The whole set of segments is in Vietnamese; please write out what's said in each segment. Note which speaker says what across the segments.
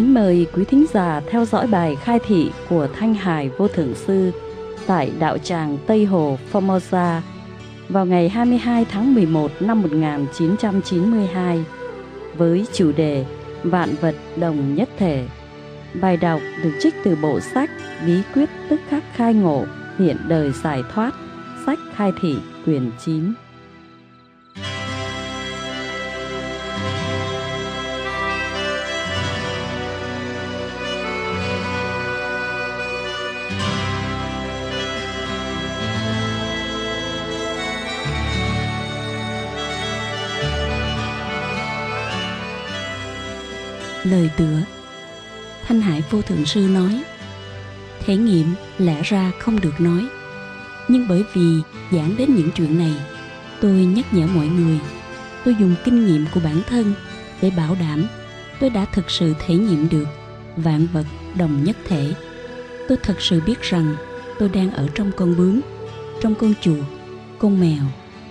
Speaker 1: kính mời quý thính giả theo dõi bài khai thị của Thanh Hải Vô Thượng Sư tại Đạo Tràng Tây Hồ, Formosa vào ngày 22 tháng 11 năm 1992 với chủ đề Vạn vật đồng nhất thể. Bài đọc được trích từ bộ sách Bí quyết tức khắc khai ngộ hiện đời giải thoát, sách khai thị quyển 9. lời tựa
Speaker 2: thanh hải vô thượng sư nói thể nghiệm lẽ ra không được nói nhưng bởi vì giảng đến những chuyện này tôi nhắc nhở mọi người tôi dùng kinh nghiệm của bản thân để bảo đảm tôi đã thực sự thể nghiệm được vạn vật đồng nhất thể tôi thật sự biết rằng tôi đang ở trong con bướm trong con chuột con mèo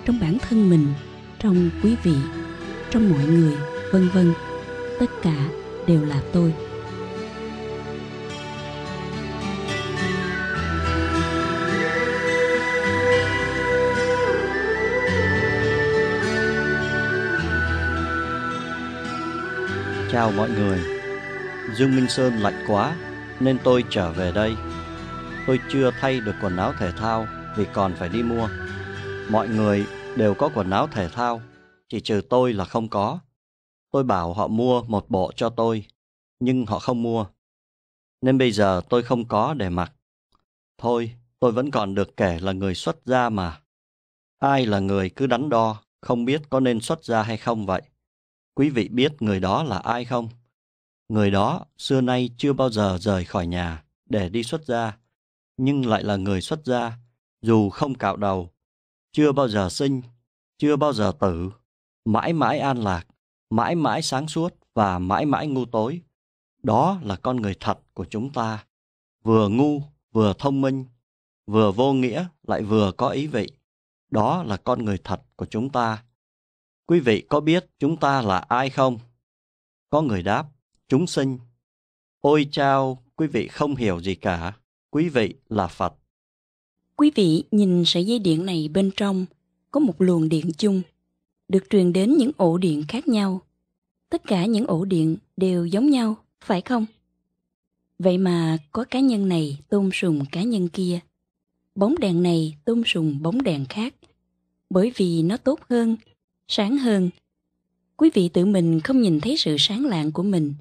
Speaker 2: trong bản thân mình trong quý vị trong mọi người vân vân tất cả đều là tôi
Speaker 3: Chào mọi người Dương Minh Sơn lạnh quá Nên tôi trở về đây Tôi chưa thay được quần áo thể thao Vì còn phải đi mua Mọi người đều có quần áo thể thao Chỉ trừ tôi là không có Tôi bảo họ mua một bộ cho tôi, nhưng họ không mua. Nên bây giờ tôi không có để mặc. Thôi, tôi vẫn còn được kể là người xuất gia mà. Ai là người cứ đắn đo, không biết có nên xuất gia hay không vậy? Quý vị biết người đó là ai không? Người đó xưa nay chưa bao giờ rời khỏi nhà để đi xuất gia, nhưng lại là người xuất gia, dù không cạo đầu, chưa bao giờ sinh, chưa bao giờ tử, mãi mãi an lạc, mãi mãi sáng suốt và mãi mãi ngu tối. Đó là con người thật của chúng ta, vừa ngu, vừa thông minh, vừa vô nghĩa lại vừa có ý vị. Đó là con người thật của chúng ta. Quý vị có biết chúng ta là ai không? Có người đáp, chúng sinh. Ôi chao, quý vị không hiểu gì cả, quý vị là Phật.
Speaker 2: Quý vị nhìn sợi dây điện này bên trong, có một luồng điện chung được truyền đến những ổ điện khác nhau. Tất cả những ổ điện đều giống nhau, phải không? Vậy mà có cá nhân này tôn sùng cá nhân kia, bóng đèn này tôn sùng bóng đèn khác, bởi vì nó tốt hơn, sáng hơn. Quý vị tự mình không nhìn thấy sự sáng lạng của mình,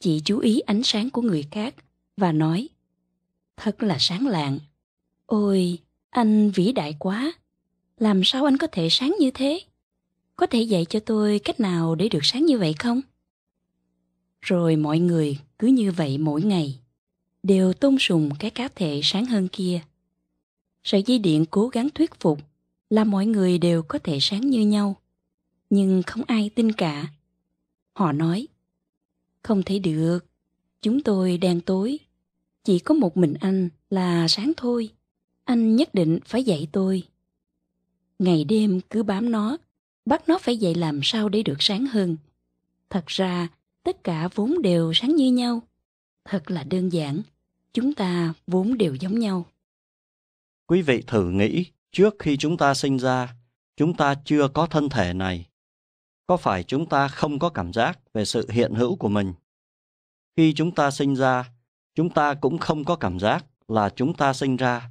Speaker 2: chỉ chú ý ánh sáng của người khác và nói Thật là sáng lạng. Ôi, anh vĩ đại quá. Làm sao anh có thể sáng như thế? có thể dạy cho tôi cách nào để được sáng như vậy không? Rồi mọi người cứ như vậy mỗi ngày, đều tôn sùng cái cá thể sáng hơn kia. Sợi dây điện cố gắng thuyết phục là mọi người đều có thể sáng như nhau, nhưng không ai tin cả. Họ nói, không thể được, chúng tôi đang tối, chỉ có một mình anh là sáng thôi, anh nhất định phải dạy tôi. Ngày đêm cứ bám nó bắt nó phải dậy làm sao để được sáng hơn. Thật ra, tất cả vốn đều sáng như nhau. Thật là đơn giản, chúng ta vốn đều giống nhau.
Speaker 3: Quý vị thử nghĩ, trước khi chúng ta sinh ra, chúng ta chưa có thân thể này. Có phải chúng ta không có cảm giác về sự hiện hữu của mình? Khi chúng ta sinh ra, chúng ta cũng không có cảm giác là chúng ta sinh ra.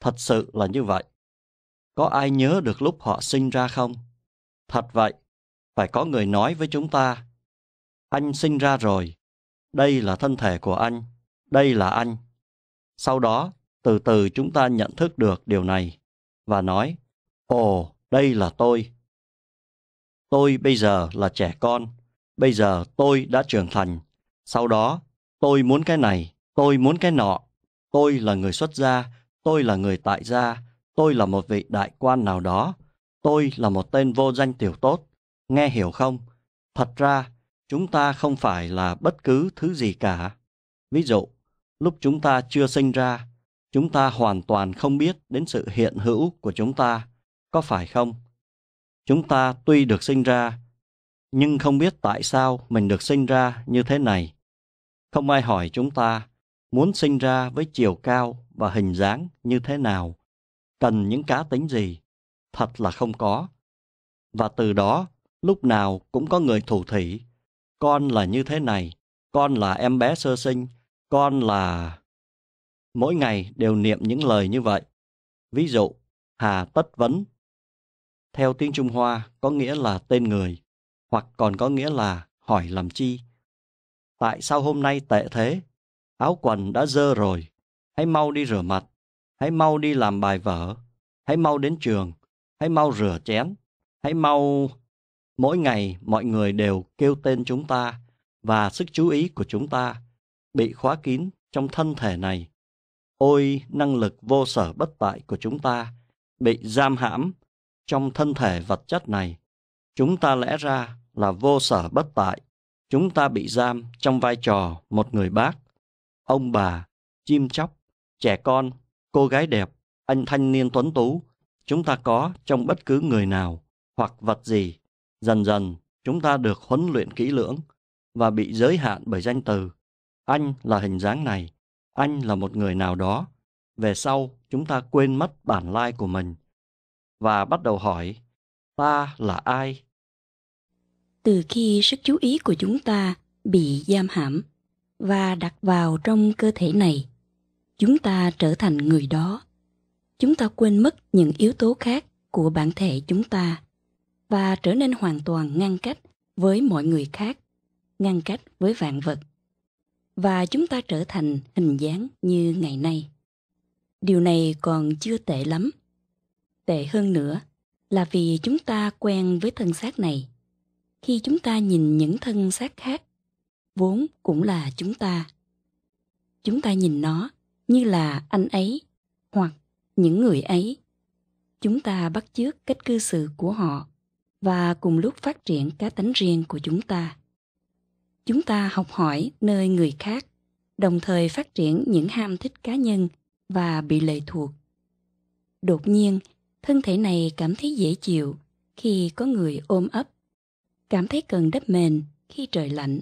Speaker 3: Thật sự là như vậy. Có ai nhớ được lúc họ sinh ra không? Thật vậy, phải có người nói với chúng ta. Anh sinh ra rồi, đây là thân thể của anh, đây là anh. Sau đó, từ từ chúng ta nhận thức được điều này và nói, ồ, đây là tôi. Tôi bây giờ là trẻ con, bây giờ tôi đã trưởng thành. Sau đó, tôi muốn cái này, tôi muốn cái nọ. Tôi là người xuất gia, tôi là người tại gia, tôi là một vị đại quan nào đó, tôi là một tên vô danh tiểu tốt, nghe hiểu không? Thật ra, chúng ta không phải là bất cứ thứ gì cả. Ví dụ, lúc chúng ta chưa sinh ra, chúng ta hoàn toàn không biết đến sự hiện hữu của chúng ta, có phải không? Chúng ta tuy được sinh ra, nhưng không biết tại sao mình được sinh ra như thế này. Không ai hỏi chúng ta muốn sinh ra với chiều cao và hình dáng như thế nào, cần những cá tính gì thật là không có. Và từ đó, lúc nào cũng có người thủ thị Con là như thế này, con là em bé sơ sinh, con là... Mỗi ngày đều niệm những lời như vậy. Ví dụ, Hà Tất Vấn. Theo tiếng Trung Hoa có nghĩa là tên người, hoặc còn có nghĩa là hỏi làm chi. Tại sao hôm nay tệ thế? Áo quần đã dơ rồi. Hãy mau đi rửa mặt. Hãy mau đi làm bài vở. Hãy mau đến trường hãy mau rửa chén, hãy mau mỗi ngày mọi người đều kêu tên chúng ta và sức chú ý của chúng ta bị khóa kín trong thân thể này. Ôi năng lực vô sở bất tại của chúng ta bị giam hãm trong thân thể vật chất này. Chúng ta lẽ ra là vô sở bất tại. Chúng ta bị giam trong vai trò một người bác, ông bà, chim chóc, trẻ con, cô gái đẹp, anh thanh niên tuấn tú, chúng ta có trong bất cứ người nào hoặc vật gì. Dần dần, chúng ta được huấn luyện kỹ lưỡng và bị giới hạn bởi danh từ. Anh là hình dáng này, anh là một người nào đó. Về sau, chúng ta quên mất bản lai của mình và bắt đầu hỏi, ta là ai?
Speaker 2: Từ khi sức chú ý của chúng ta bị giam hãm và đặt vào trong cơ thể này, chúng ta trở thành người đó chúng ta quên mất những yếu tố khác của bản thể chúng ta và trở nên hoàn toàn ngăn cách với mọi người khác ngăn cách với vạn vật và chúng ta trở thành hình dáng như ngày nay điều này còn chưa tệ lắm tệ hơn nữa là vì chúng ta quen với thân xác này khi chúng ta nhìn những thân xác khác vốn cũng là chúng ta chúng ta nhìn nó như là anh ấy hoặc những người ấy chúng ta bắt chước cách cư xử của họ và cùng lúc phát triển cá tánh riêng của chúng ta chúng ta học hỏi nơi người khác đồng thời phát triển những ham thích cá nhân và bị lệ thuộc đột nhiên thân thể này cảm thấy dễ chịu khi có người ôm ấp cảm thấy cần đắp mền khi trời lạnh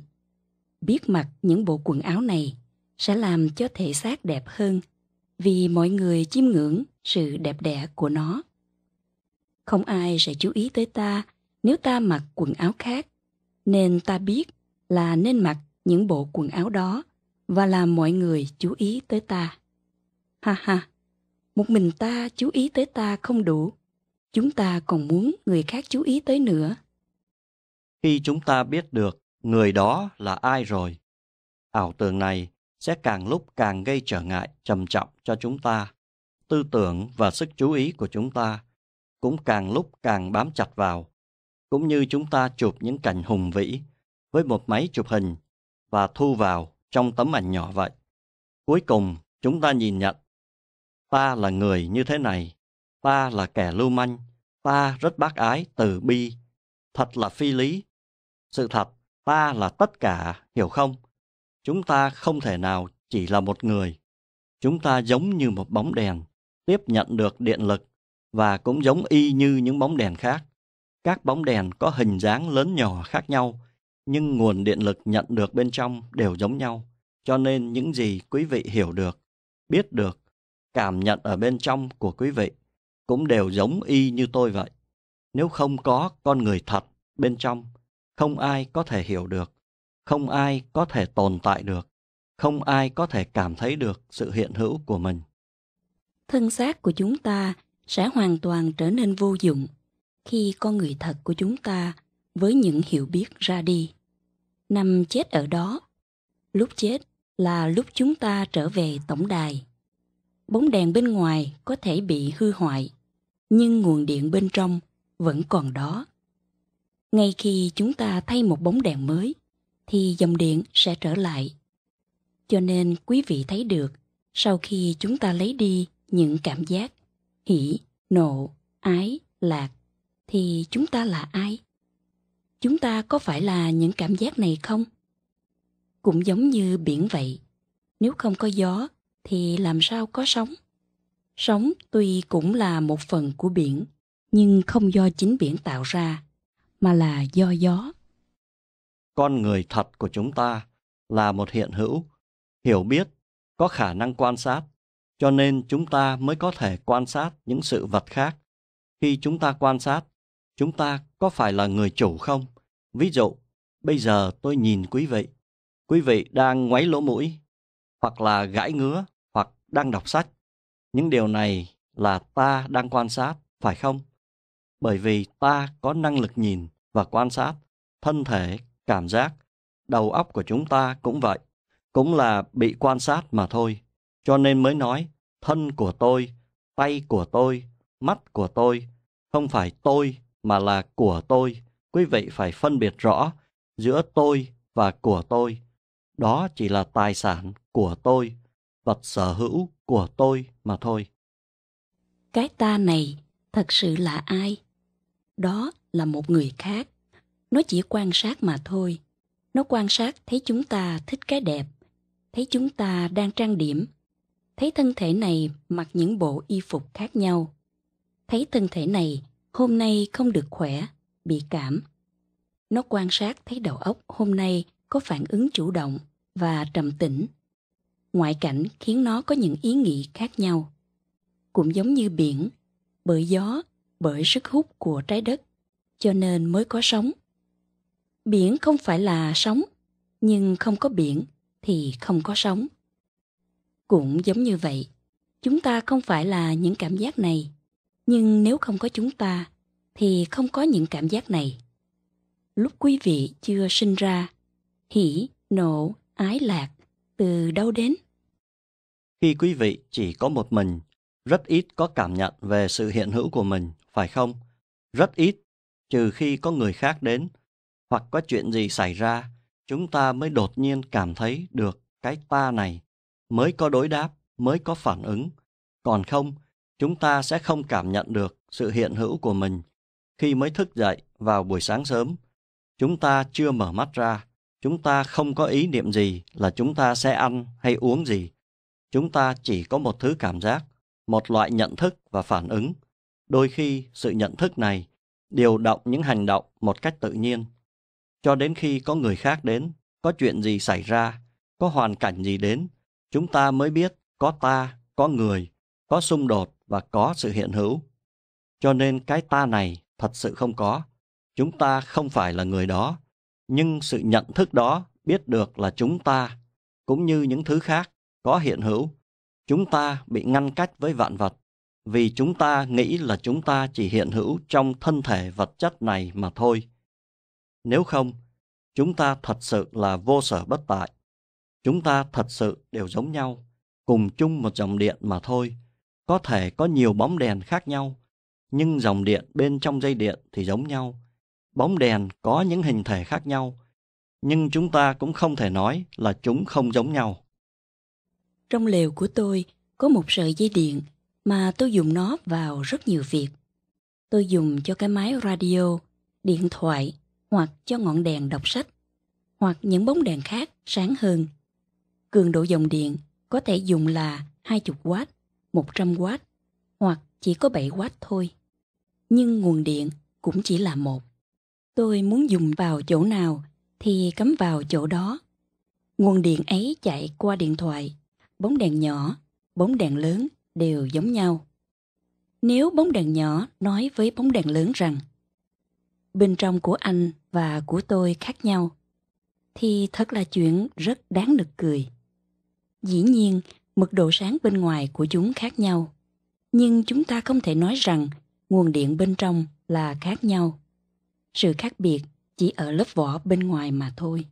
Speaker 2: biết mặc những bộ quần áo này sẽ làm cho thể xác đẹp hơn vì mọi người chiêm ngưỡng sự đẹp đẽ của nó. Không ai sẽ chú ý tới ta nếu ta mặc quần áo khác, nên ta biết là nên mặc những bộ quần áo đó và làm mọi người chú ý tới ta. Ha ha, một mình ta chú ý tới ta không đủ, chúng ta còn muốn người khác chú ý tới nữa.
Speaker 3: Khi chúng ta biết được người đó là ai rồi, ảo tưởng này sẽ càng lúc càng gây trở ngại trầm trọng cho chúng ta tư tưởng và sức chú ý của chúng ta cũng càng lúc càng bám chặt vào cũng như chúng ta chụp những cảnh hùng vĩ với một máy chụp hình và thu vào trong tấm ảnh nhỏ vậy cuối cùng chúng ta nhìn nhận ta là người như thế này ta là kẻ lưu manh ta rất bác ái từ bi thật là phi lý sự thật ta là tất cả hiểu không chúng ta không thể nào chỉ là một người chúng ta giống như một bóng đèn tiếp nhận được điện lực và cũng giống y như những bóng đèn khác các bóng đèn có hình dáng lớn nhỏ khác nhau nhưng nguồn điện lực nhận được bên trong đều giống nhau cho nên những gì quý vị hiểu được biết được cảm nhận ở bên trong của quý vị cũng đều giống y như tôi vậy nếu không có con người thật bên trong không ai có thể hiểu được không ai có thể tồn tại được không ai có thể cảm thấy được sự hiện hữu của mình
Speaker 2: thân xác của chúng ta sẽ hoàn toàn trở nên vô dụng khi con người thật của chúng ta với những hiểu biết ra đi nằm chết ở đó lúc chết là lúc chúng ta trở về tổng đài bóng đèn bên ngoài có thể bị hư hoại nhưng nguồn điện bên trong vẫn còn đó ngay khi chúng ta thay một bóng đèn mới thì dòng điện sẽ trở lại. Cho nên quý vị thấy được, sau khi chúng ta lấy đi những cảm giác hỷ, nộ, ái, lạc, thì chúng ta là ai? Chúng ta có phải là những cảm giác này không? Cũng giống như biển vậy, nếu không có gió thì làm sao có sóng? Sóng tuy cũng là một phần của biển, nhưng không do chính biển tạo ra, mà là do gió
Speaker 3: con người thật của chúng ta là một hiện hữu hiểu biết có khả năng quan sát cho nên chúng ta mới có thể quan sát những sự vật khác khi chúng ta quan sát chúng ta có phải là người chủ không ví dụ bây giờ tôi nhìn quý vị quý vị đang ngoáy lỗ mũi hoặc là gãi ngứa hoặc đang đọc sách những điều này là ta đang quan sát phải không bởi vì ta có năng lực nhìn và quan sát thân thể cảm giác. Đầu óc của chúng ta cũng vậy, cũng là bị quan sát mà thôi. Cho nên mới nói, thân của tôi, tay của tôi, mắt của tôi, không phải tôi mà là của tôi. Quý vị phải phân biệt rõ giữa tôi và của tôi. Đó chỉ là tài sản của tôi, vật sở hữu của tôi mà thôi.
Speaker 2: Cái ta này thật sự là ai? Đó là một người khác nó chỉ quan sát mà thôi nó quan sát thấy chúng ta thích cái đẹp thấy chúng ta đang trang điểm thấy thân thể này mặc những bộ y phục khác nhau thấy thân thể này hôm nay không được khỏe bị cảm nó quan sát thấy đầu óc hôm nay có phản ứng chủ động và trầm tĩnh ngoại cảnh khiến nó có những ý nghĩ khác nhau cũng giống như biển bởi gió bởi sức hút của trái đất cho nên mới có sống biển không phải là sóng nhưng không có biển thì không có sóng cũng giống như vậy chúng ta không phải là những cảm giác này nhưng nếu không có chúng ta thì không có những cảm giác này lúc quý vị chưa sinh ra hỉ nộ ái lạc từ đâu đến
Speaker 3: khi quý vị chỉ có một mình rất ít có cảm nhận về sự hiện hữu của mình phải không rất ít trừ khi có người khác đến hoặc có chuyện gì xảy ra chúng ta mới đột nhiên cảm thấy được cái ta này mới có đối đáp mới có phản ứng còn không chúng ta sẽ không cảm nhận được sự hiện hữu của mình khi mới thức dậy vào buổi sáng sớm chúng ta chưa mở mắt ra chúng ta không có ý niệm gì là chúng ta sẽ ăn hay uống gì chúng ta chỉ có một thứ cảm giác một loại nhận thức và phản ứng đôi khi sự nhận thức này điều động những hành động một cách tự nhiên cho đến khi có người khác đến, có chuyện gì xảy ra, có hoàn cảnh gì đến, chúng ta mới biết có ta, có người, có xung đột và có sự hiện hữu. Cho nên cái ta này thật sự không có. Chúng ta không phải là người đó, nhưng sự nhận thức đó biết được là chúng ta, cũng như những thứ khác có hiện hữu. Chúng ta bị ngăn cách với vạn vật vì chúng ta nghĩ là chúng ta chỉ hiện hữu trong thân thể vật chất này mà thôi nếu không, chúng ta thật sự là vô sở bất tại. Chúng ta thật sự đều giống nhau, cùng chung một dòng điện mà thôi. Có thể có nhiều bóng đèn khác nhau, nhưng dòng điện bên trong dây điện thì giống nhau. Bóng đèn có những hình thể khác nhau, nhưng chúng ta cũng không thể nói là chúng không giống nhau.
Speaker 2: Trong lều của tôi có một sợi dây điện mà tôi dùng nó vào rất nhiều việc. Tôi dùng cho cái máy radio, điện thoại, hoặc cho ngọn đèn đọc sách hoặc những bóng đèn khác sáng hơn. Cường độ dòng điện có thể dùng là 20W, 100W hoặc chỉ có 7W thôi. Nhưng nguồn điện cũng chỉ là một. Tôi muốn dùng vào chỗ nào thì cắm vào chỗ đó. Nguồn điện ấy chạy qua điện thoại, bóng đèn nhỏ, bóng đèn lớn đều giống nhau. Nếu bóng đèn nhỏ nói với bóng đèn lớn rằng bên trong của anh và của tôi khác nhau thì thật là chuyện rất đáng nực cười dĩ nhiên mật độ sáng bên ngoài của chúng khác nhau nhưng chúng ta không thể nói rằng nguồn điện bên trong là khác nhau sự khác biệt chỉ ở lớp vỏ bên ngoài mà thôi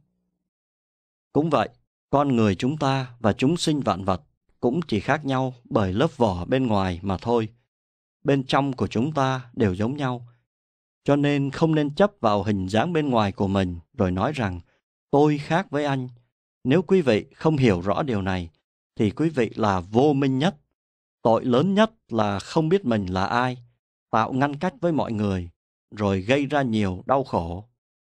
Speaker 3: cũng vậy con người chúng ta và chúng sinh vạn vật cũng chỉ khác nhau bởi lớp vỏ bên ngoài mà thôi bên trong của chúng ta đều giống nhau cho nên không nên chấp vào hình dáng bên ngoài của mình rồi nói rằng tôi khác với anh. Nếu quý vị không hiểu rõ điều này, thì quý vị là vô minh nhất. Tội lớn nhất là không biết mình là ai, tạo ngăn cách với mọi người, rồi gây ra nhiều đau khổ.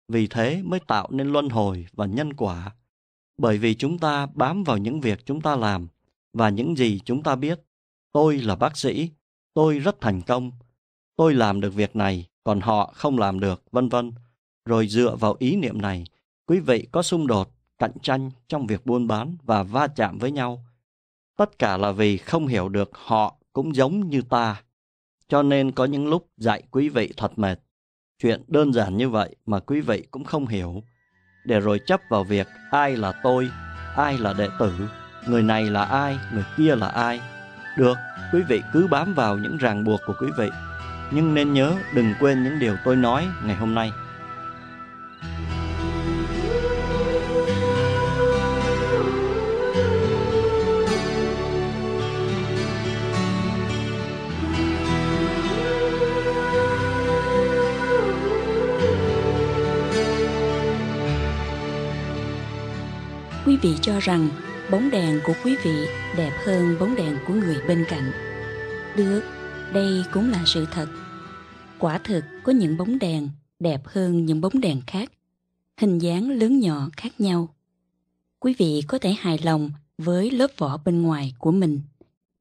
Speaker 3: Vì thế mới tạo nên luân hồi và nhân quả. Bởi vì chúng ta bám vào những việc chúng ta làm và những gì chúng ta biết. Tôi là bác sĩ, tôi rất thành công, tôi làm được việc này còn họ không làm được, vân vân. Rồi dựa vào ý niệm này, quý vị có xung đột, cạnh tranh trong việc buôn bán và va chạm với nhau. Tất cả là vì không hiểu được họ cũng giống như ta. Cho nên có những lúc dạy quý vị thật mệt. Chuyện đơn giản như vậy mà quý vị cũng không hiểu. Để rồi chấp vào việc ai là tôi, ai là đệ tử, người này là ai, người kia là ai. Được, quý vị cứ bám vào những ràng buộc của quý vị nhưng nên nhớ đừng quên những điều tôi nói ngày hôm nay.
Speaker 2: Quý vị cho rằng bóng đèn của quý vị đẹp hơn bóng đèn của người bên cạnh. Được, đây cũng là sự thật. Quả thực có những bóng đèn đẹp hơn những bóng đèn khác, hình dáng lớn nhỏ khác nhau. Quý vị có thể hài lòng với lớp vỏ bên ngoài của mình,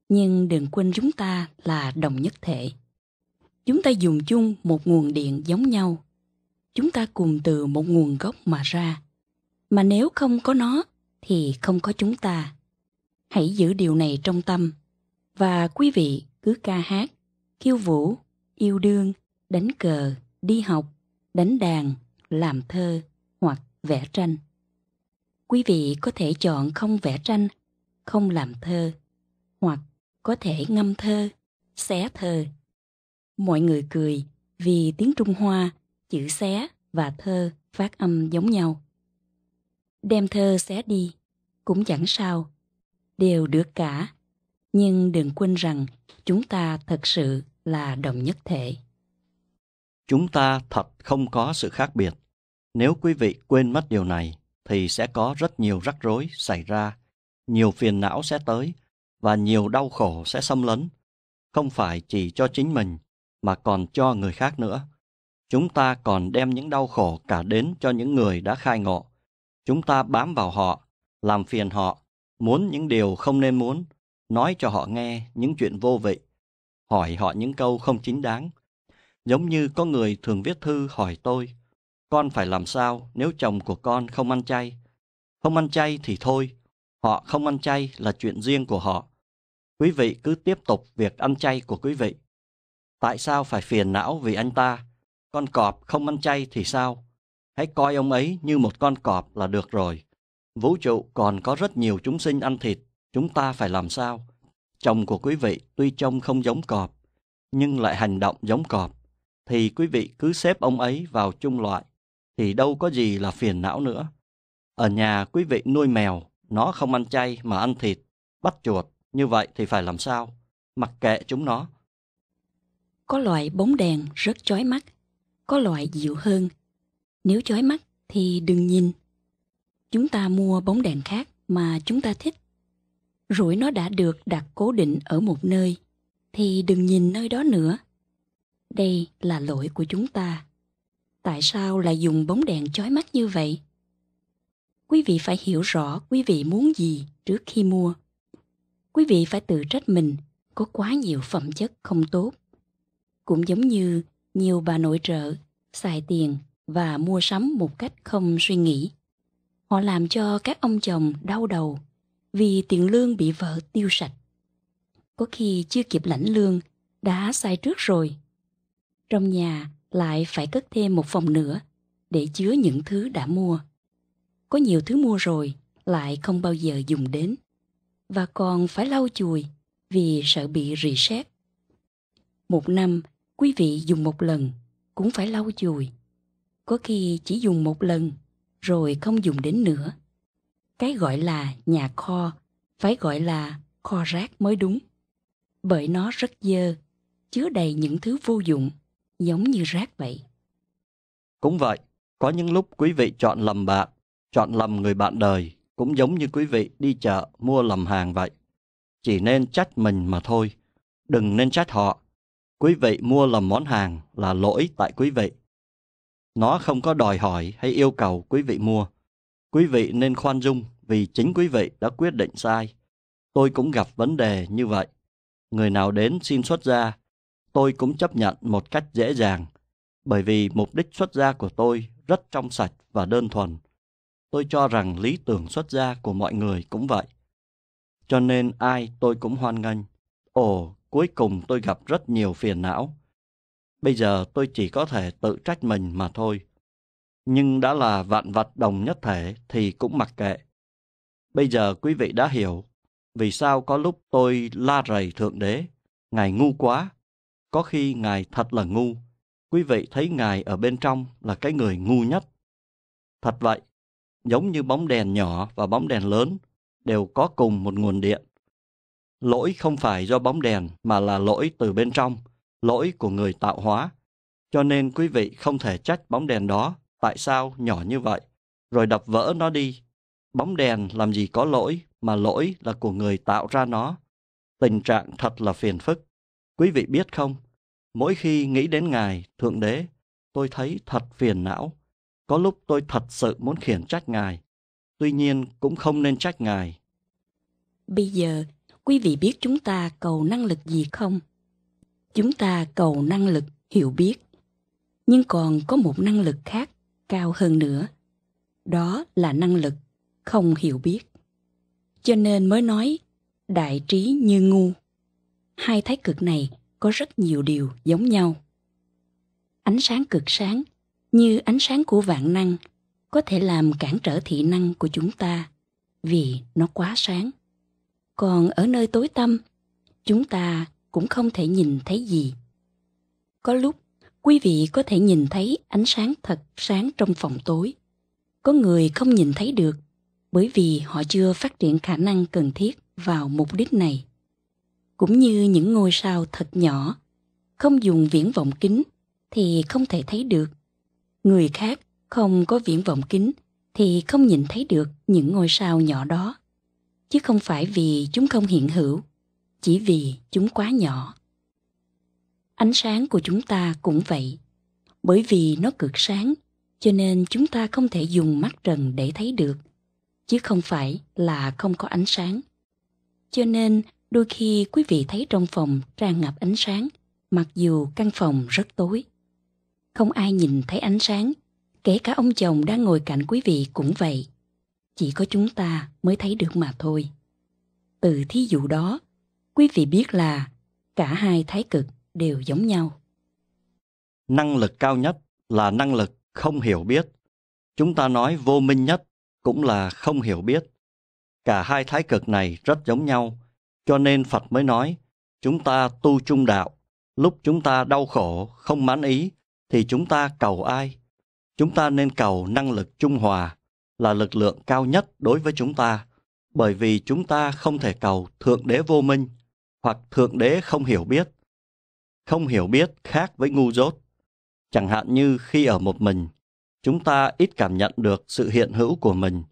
Speaker 2: nhưng đừng quên chúng ta là đồng nhất thể. Chúng ta dùng chung một nguồn điện giống nhau. Chúng ta cùng từ một nguồn gốc mà ra. Mà nếu không có nó thì không có chúng ta. Hãy giữ điều này trong tâm và quý vị cứ ca hát khiêu vũ, yêu đương, đánh cờ, đi học, đánh đàn, làm thơ hoặc vẽ tranh. Quý vị có thể chọn không vẽ tranh, không làm thơ hoặc có thể ngâm thơ, xé thơ. Mọi người cười vì tiếng Trung Hoa, chữ xé và thơ phát âm giống nhau. Đem thơ xé đi, cũng chẳng sao, đều được cả. Nhưng đừng quên rằng chúng ta thật sự là đồng nhất thể.
Speaker 3: Chúng ta thật không có sự khác biệt. Nếu quý vị quên mất điều này thì sẽ có rất nhiều rắc rối xảy ra, nhiều phiền não sẽ tới và nhiều đau khổ sẽ xâm lấn, không phải chỉ cho chính mình mà còn cho người khác nữa. Chúng ta còn đem những đau khổ cả đến cho những người đã khai ngộ. Chúng ta bám vào họ, làm phiền họ, muốn những điều không nên muốn, nói cho họ nghe những chuyện vô vị hỏi họ những câu không chính đáng. Giống như có người thường viết thư hỏi tôi, con phải làm sao nếu chồng của con không ăn chay? Không ăn chay thì thôi, họ không ăn chay là chuyện riêng của họ. Quý vị cứ tiếp tục việc ăn chay của quý vị. Tại sao phải phiền não vì anh ta? Con cọp không ăn chay thì sao? Hãy coi ông ấy như một con cọp là được rồi. Vũ trụ còn có rất nhiều chúng sinh ăn thịt, chúng ta phải làm sao? chồng của quý vị tuy trông không giống cọp, nhưng lại hành động giống cọp, thì quý vị cứ xếp ông ấy vào chung loại, thì đâu có gì là phiền não nữa. Ở nhà quý vị nuôi mèo, nó không ăn chay mà ăn thịt, bắt chuột, như vậy thì phải làm sao? Mặc kệ chúng nó.
Speaker 2: Có loại bóng đèn rất chói mắt, có loại dịu hơn. Nếu chói mắt thì đừng nhìn. Chúng ta mua bóng đèn khác mà chúng ta thích rủi nó đã được đặt cố định ở một nơi thì đừng nhìn nơi đó nữa đây là lỗi của chúng ta tại sao lại dùng bóng đèn chói mắt như vậy quý vị phải hiểu rõ quý vị muốn gì trước khi mua quý vị phải tự trách mình có quá nhiều phẩm chất không tốt cũng giống như nhiều bà nội trợ xài tiền và mua sắm một cách không suy nghĩ họ làm cho các ông chồng đau đầu vì tiền lương bị vợ tiêu sạch. Có khi chưa kịp lãnh lương, đã sai trước rồi. Trong nhà lại phải cất thêm một phòng nữa để chứa những thứ đã mua. Có nhiều thứ mua rồi lại không bao giờ dùng đến. Và còn phải lau chùi vì sợ bị rỉ sét. Một năm, quý vị dùng một lần cũng phải lau chùi. Có khi chỉ dùng một lần rồi không dùng đến nữa cái gọi là nhà kho phải gọi là kho rác mới đúng bởi nó rất dơ chứa đầy những thứ vô dụng giống như rác vậy
Speaker 3: cũng vậy có những lúc quý vị chọn lầm bạn chọn lầm người bạn đời cũng giống như quý vị đi chợ mua lầm hàng vậy chỉ nên trách mình mà thôi đừng nên trách họ quý vị mua lầm món hàng là lỗi tại quý vị nó không có đòi hỏi hay yêu cầu quý vị mua Quý vị nên khoan dung vì chính quý vị đã quyết định sai. Tôi cũng gặp vấn đề như vậy. Người nào đến xin xuất gia, tôi cũng chấp nhận một cách dễ dàng, bởi vì mục đích xuất gia của tôi rất trong sạch và đơn thuần. Tôi cho rằng lý tưởng xuất gia của mọi người cũng vậy. Cho nên ai tôi cũng hoan nghênh. Ồ, cuối cùng tôi gặp rất nhiều phiền não. Bây giờ tôi chỉ có thể tự trách mình mà thôi nhưng đã là vạn vật đồng nhất thể thì cũng mặc kệ. Bây giờ quý vị đã hiểu vì sao có lúc tôi la rầy Thượng Đế, Ngài ngu quá, có khi Ngài thật là ngu, quý vị thấy Ngài ở bên trong là cái người ngu nhất. Thật vậy, giống như bóng đèn nhỏ và bóng đèn lớn đều có cùng một nguồn điện. Lỗi không phải do bóng đèn mà là lỗi từ bên trong, lỗi của người tạo hóa. Cho nên quý vị không thể trách bóng đèn đó tại sao nhỏ như vậy, rồi đập vỡ nó đi. Bóng đèn làm gì có lỗi, mà lỗi là của người tạo ra nó. Tình trạng thật là phiền phức. Quý vị biết không, mỗi khi nghĩ đến Ngài, Thượng Đế, tôi thấy thật phiền não. Có lúc tôi thật sự muốn khiển trách Ngài, tuy nhiên cũng không nên trách Ngài.
Speaker 2: Bây giờ, quý vị biết chúng ta cầu năng lực gì không? Chúng ta cầu năng lực hiểu biết, nhưng còn có một năng lực khác cao hơn nữa đó là năng lực không hiểu biết cho nên mới nói đại trí như ngu hai thái cực này có rất nhiều điều giống nhau ánh sáng cực sáng như ánh sáng của vạn năng có thể làm cản trở thị năng của chúng ta vì nó quá sáng còn ở nơi tối tăm chúng ta cũng không thể nhìn thấy gì có lúc quý vị có thể nhìn thấy ánh sáng thật sáng trong phòng tối có người không nhìn thấy được bởi vì họ chưa phát triển khả năng cần thiết vào mục đích này cũng như những ngôi sao thật nhỏ không dùng viễn vọng kính thì không thể thấy được người khác không có viễn vọng kính thì không nhìn thấy được những ngôi sao nhỏ đó chứ không phải vì chúng không hiện hữu chỉ vì chúng quá nhỏ ánh sáng của chúng ta cũng vậy bởi vì nó cực sáng cho nên chúng ta không thể dùng mắt trần để thấy được chứ không phải là không có ánh sáng cho nên đôi khi quý vị thấy trong phòng tràn ngập ánh sáng mặc dù căn phòng rất tối không ai nhìn thấy ánh sáng kể cả ông chồng đang ngồi cạnh quý vị cũng vậy chỉ có chúng ta mới thấy được mà thôi từ thí dụ đó quý vị biết là cả hai thái cực đều giống nhau.
Speaker 3: Năng lực cao nhất là năng lực không hiểu biết. Chúng ta nói vô minh nhất cũng là không hiểu biết. Cả hai thái cực này rất giống nhau, cho nên Phật mới nói, chúng ta tu trung đạo, lúc chúng ta đau khổ, không mãn ý, thì chúng ta cầu ai? Chúng ta nên cầu năng lực trung hòa, là lực lượng cao nhất đối với chúng ta, bởi vì chúng ta không thể cầu thượng đế vô minh, hoặc thượng đế không hiểu biết, không hiểu biết khác với ngu dốt. Chẳng hạn như khi ở một mình, chúng ta ít cảm nhận được sự hiện hữu của mình,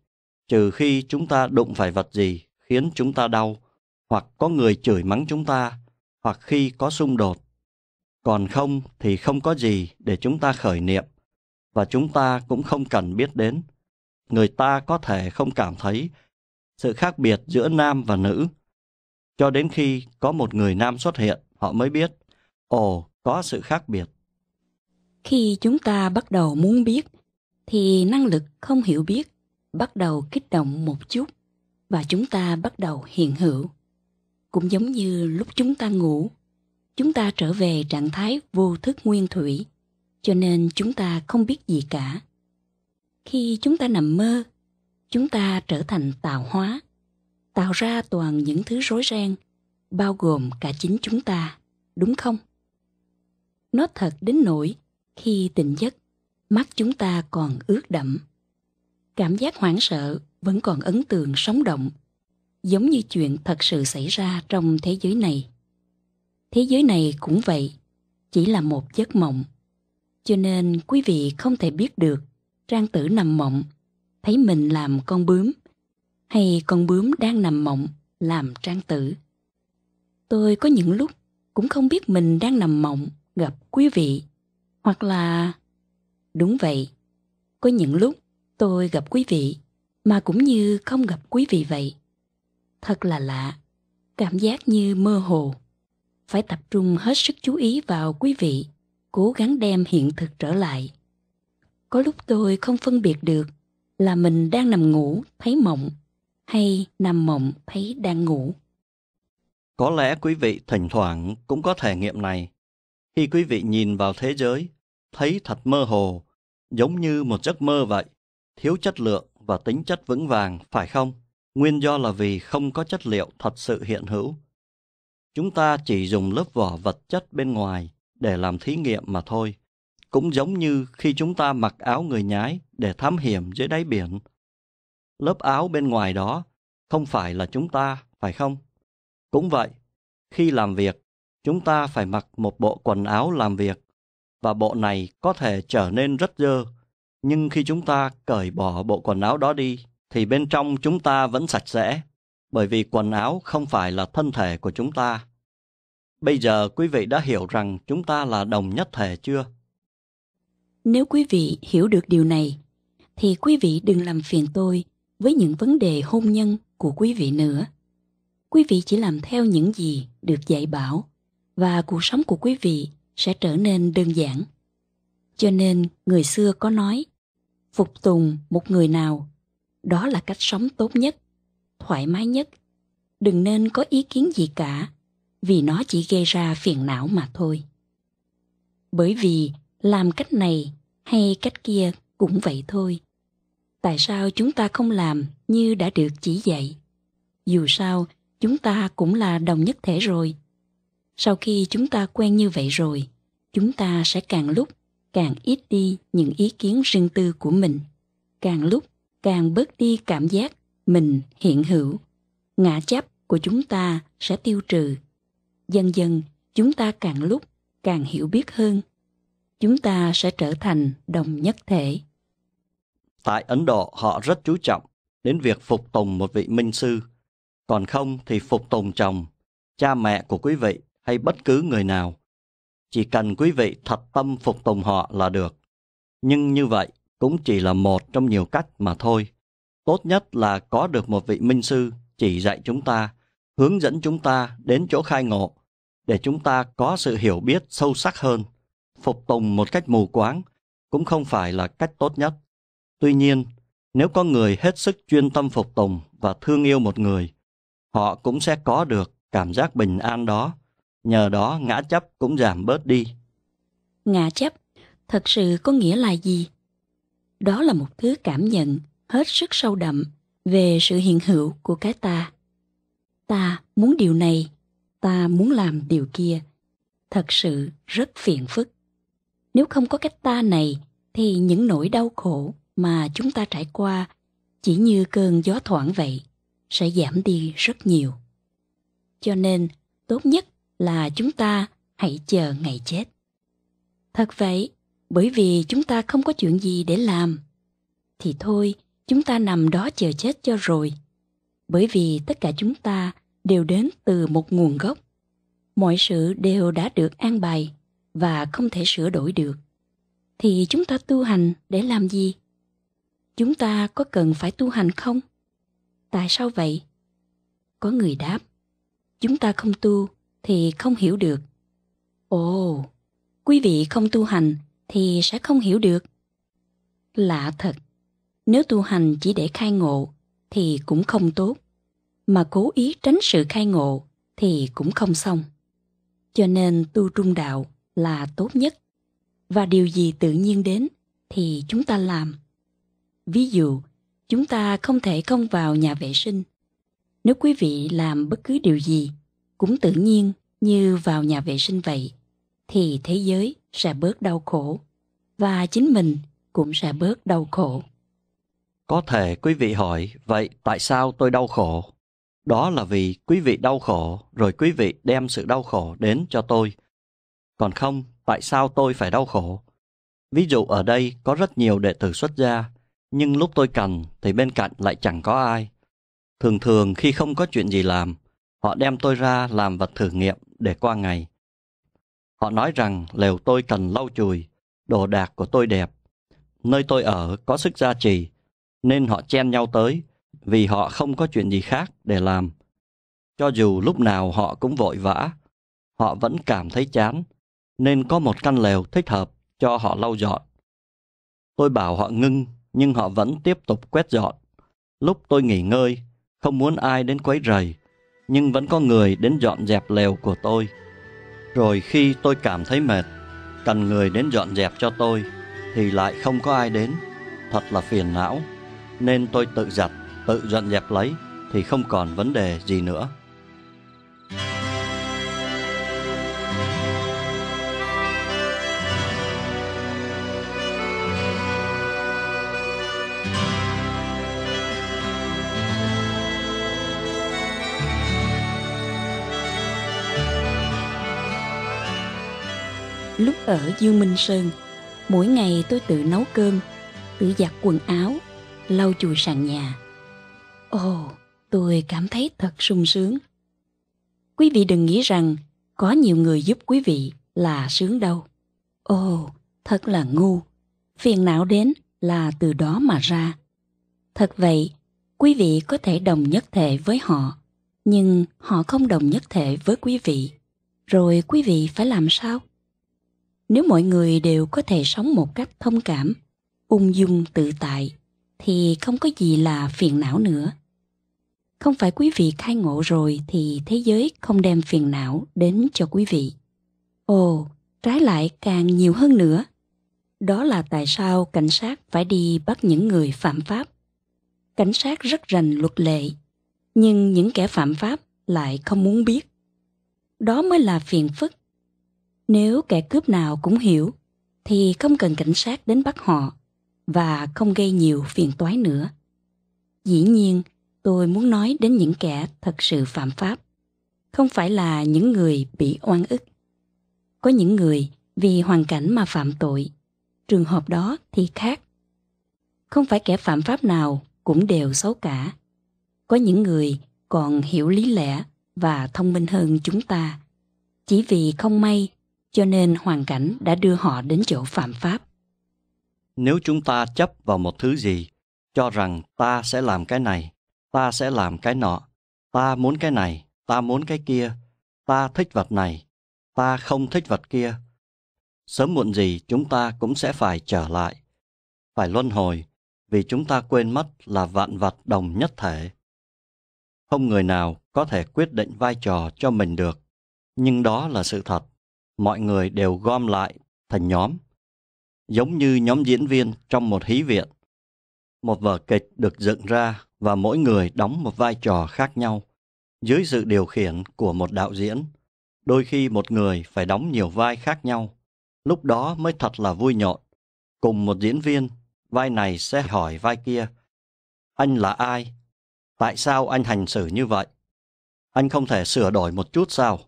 Speaker 3: trừ khi chúng ta đụng phải vật gì khiến chúng ta đau, hoặc có người chửi mắng chúng ta, hoặc khi có xung đột. Còn không thì không có gì để chúng ta khởi niệm, và chúng ta cũng không cần biết đến. Người ta có thể không cảm thấy sự khác biệt giữa nam và nữ, cho đến khi có một người nam xuất hiện, họ mới biết Ồ, có sự khác biệt.
Speaker 2: Khi chúng ta bắt đầu muốn biết, thì năng lực không hiểu biết bắt đầu kích động một chút và chúng ta bắt đầu hiện hữu. Cũng giống như lúc chúng ta ngủ, chúng ta trở về trạng thái vô thức nguyên thủy, cho nên chúng ta không biết gì cả. Khi chúng ta nằm mơ, chúng ta trở thành tạo hóa, tạo ra toàn những thứ rối ren, bao gồm cả chính chúng ta, đúng không? nó thật đến nỗi khi tỉnh giấc mắt chúng ta còn ướt đẫm cảm giác hoảng sợ vẫn còn ấn tượng sống động giống như chuyện thật sự xảy ra trong thế giới này thế giới này cũng vậy chỉ là một giấc mộng cho nên quý vị không thể biết được trang tử nằm mộng thấy mình làm con bướm hay con bướm đang nằm mộng làm trang tử tôi có những lúc cũng không biết mình đang nằm mộng gặp quý vị hoặc là đúng vậy có những lúc tôi gặp quý vị mà cũng như không gặp quý vị vậy thật là lạ cảm giác như mơ hồ phải tập trung hết sức chú ý vào quý vị cố gắng đem hiện thực trở lại có lúc tôi không phân biệt được là mình đang nằm ngủ thấy mộng hay nằm mộng thấy đang ngủ
Speaker 3: có lẽ quý vị thỉnh thoảng cũng có thể nghiệm này khi quý vị nhìn vào thế giới thấy thật mơ hồ giống như một giấc mơ vậy thiếu chất lượng và tính chất vững vàng phải không nguyên do là vì không có chất liệu thật sự hiện hữu chúng ta chỉ dùng lớp vỏ vật chất bên ngoài để làm thí nghiệm mà thôi cũng giống như khi chúng ta mặc áo người nhái để thám hiểm dưới đáy biển lớp áo bên ngoài đó không phải là chúng ta phải không cũng vậy khi làm việc chúng ta phải mặc một bộ quần áo làm việc và bộ này có thể trở nên rất dơ nhưng khi chúng ta cởi bỏ bộ quần áo đó đi thì bên trong chúng ta vẫn sạch sẽ bởi vì quần áo không phải là thân thể của chúng ta bây giờ quý vị đã hiểu rằng chúng ta là đồng nhất thể chưa
Speaker 2: nếu quý vị hiểu được điều này thì quý vị đừng làm phiền tôi với những vấn đề hôn nhân của quý vị nữa quý vị chỉ làm theo những gì được dạy bảo và cuộc sống của quý vị sẽ trở nên đơn giản. Cho nên người xưa có nói, phục tùng một người nào, đó là cách sống tốt nhất, thoải mái nhất. Đừng nên có ý kiến gì cả, vì nó chỉ gây ra phiền não mà thôi. Bởi vì làm cách này hay cách kia cũng vậy thôi. Tại sao chúng ta không làm như đã được chỉ dạy? Dù sao, chúng ta cũng là đồng nhất thể rồi sau khi chúng ta quen như vậy rồi chúng ta sẽ càng lúc càng ít đi những ý kiến riêng tư của mình càng lúc càng bớt đi cảm giác mình hiện hữu ngã chấp của chúng ta sẽ tiêu trừ dần dần chúng ta càng lúc càng hiểu biết hơn chúng ta sẽ trở thành đồng nhất thể
Speaker 3: tại ấn độ họ rất chú trọng đến việc phục tùng một vị minh sư còn không thì phục tùng chồng cha mẹ của quý vị hay bất cứ người nào. Chỉ cần quý vị thật tâm phục tùng họ là được. Nhưng như vậy cũng chỉ là một trong nhiều cách mà thôi. Tốt nhất là có được một vị minh sư chỉ dạy chúng ta, hướng dẫn chúng ta đến chỗ khai ngộ, để chúng ta có sự hiểu biết sâu sắc hơn. Phục tùng một cách mù quáng cũng không phải là cách tốt nhất. Tuy nhiên, nếu có người hết sức chuyên tâm phục tùng và thương yêu một người, họ cũng sẽ có được cảm giác bình an đó nhờ đó ngã chấp cũng giảm bớt đi.
Speaker 2: Ngã chấp thật sự có nghĩa là gì? Đó là một thứ cảm nhận hết sức sâu đậm về sự hiện hữu của cái ta. Ta muốn điều này, ta muốn làm điều kia. Thật sự rất phiền phức. Nếu không có cái ta này thì những nỗi đau khổ mà chúng ta trải qua chỉ như cơn gió thoảng vậy sẽ giảm đi rất nhiều. Cho nên, tốt nhất là chúng ta hãy chờ ngày chết. Thật vậy, bởi vì chúng ta không có chuyện gì để làm. Thì thôi, chúng ta nằm đó chờ chết cho rồi. Bởi vì tất cả chúng ta đều đến từ một nguồn gốc. Mọi sự đều đã được an bài và không thể sửa đổi được. Thì chúng ta tu hành để làm gì? Chúng ta có cần phải tu hành không? Tại sao vậy? Có người đáp, chúng ta không tu thì không hiểu được. Ồ, quý vị không tu hành thì sẽ không hiểu được. Lạ thật, nếu tu hành chỉ để khai ngộ thì cũng không tốt, mà cố ý tránh sự khai ngộ thì cũng không xong. Cho nên tu trung đạo là tốt nhất. Và điều gì tự nhiên đến thì chúng ta làm. Ví dụ, chúng ta không thể không vào nhà vệ sinh. Nếu quý vị làm bất cứ điều gì cũng tự nhiên như vào nhà vệ sinh vậy, thì thế giới sẽ bớt đau khổ và chính mình cũng sẽ bớt đau khổ.
Speaker 3: Có thể quý vị hỏi, vậy tại sao tôi đau khổ? Đó là vì quý vị đau khổ rồi quý vị đem sự đau khổ đến cho tôi. Còn không, tại sao tôi phải đau khổ? Ví dụ ở đây có rất nhiều đệ tử xuất gia, nhưng lúc tôi cần thì bên cạnh lại chẳng có ai. Thường thường khi không có chuyện gì làm, Họ đem tôi ra làm vật thử nghiệm để qua ngày. Họ nói rằng lều tôi cần lau chùi, đồ đạc của tôi đẹp. Nơi tôi ở có sức gia trì, nên họ chen nhau tới vì họ không có chuyện gì khác để làm. Cho dù lúc nào họ cũng vội vã, họ vẫn cảm thấy chán, nên có một căn lều thích hợp cho họ lau dọn. Tôi bảo họ ngưng, nhưng họ vẫn tiếp tục quét dọn. Lúc tôi nghỉ ngơi, không muốn ai đến quấy rầy, nhưng vẫn có người đến dọn dẹp lều của tôi. Rồi khi tôi cảm thấy mệt, cần người đến dọn dẹp cho tôi, thì lại không có ai đến. Thật là phiền não, nên tôi tự giặt, tự dọn dẹp lấy, thì không còn vấn đề gì nữa.
Speaker 2: Lúc ở Dương Minh Sơn, mỗi ngày tôi tự nấu cơm, tự giặt quần áo, lau chùi sàn nhà. Ồ, tôi cảm thấy thật sung sướng. Quý vị đừng nghĩ rằng có nhiều người giúp quý vị là sướng đâu. Ồ, thật là ngu. Phiền não đến là từ đó mà ra. Thật vậy, quý vị có thể đồng nhất thể với họ, nhưng họ không đồng nhất thể với quý vị. Rồi quý vị phải làm sao? nếu mọi người đều có thể sống một cách thông cảm ung dung tự tại thì không có gì là phiền não nữa không phải quý vị khai ngộ rồi thì thế giới không đem phiền não đến cho quý vị ồ trái lại càng nhiều hơn nữa đó là tại sao cảnh sát phải đi bắt những người phạm pháp cảnh sát rất rành luật lệ nhưng những kẻ phạm pháp lại không muốn biết đó mới là phiền phức nếu kẻ cướp nào cũng hiểu, thì không cần cảnh sát đến bắt họ và không gây nhiều phiền toái nữa. Dĩ nhiên, tôi muốn nói đến những kẻ thật sự phạm pháp, không phải là những người bị oan ức. Có những người vì hoàn cảnh mà phạm tội, trường hợp đó thì khác. Không phải kẻ phạm pháp nào cũng đều xấu cả. Có những người còn hiểu lý lẽ và thông minh hơn chúng ta. Chỉ vì không may cho nên hoàn cảnh đã đưa họ đến chỗ phạm pháp.
Speaker 3: Nếu chúng ta chấp vào một thứ gì, cho rằng ta sẽ làm cái này, ta sẽ làm cái nọ, ta muốn cái này, ta muốn cái kia, ta thích vật này, ta không thích vật kia, sớm muộn gì chúng ta cũng sẽ phải trở lại, phải luân hồi, vì chúng ta quên mất là vạn vật đồng nhất thể. Không người nào có thể quyết định vai trò cho mình được, nhưng đó là sự thật mọi người đều gom lại thành nhóm, giống như nhóm diễn viên trong một hí viện. Một vở kịch được dựng ra và mỗi người đóng một vai trò khác nhau, dưới sự điều khiển của một đạo diễn. Đôi khi một người phải đóng nhiều vai khác nhau, lúc đó mới thật là vui nhộn. Cùng một diễn viên, vai này sẽ hỏi vai kia, anh là ai? Tại sao anh hành xử như vậy? Anh không thể sửa đổi một chút sao?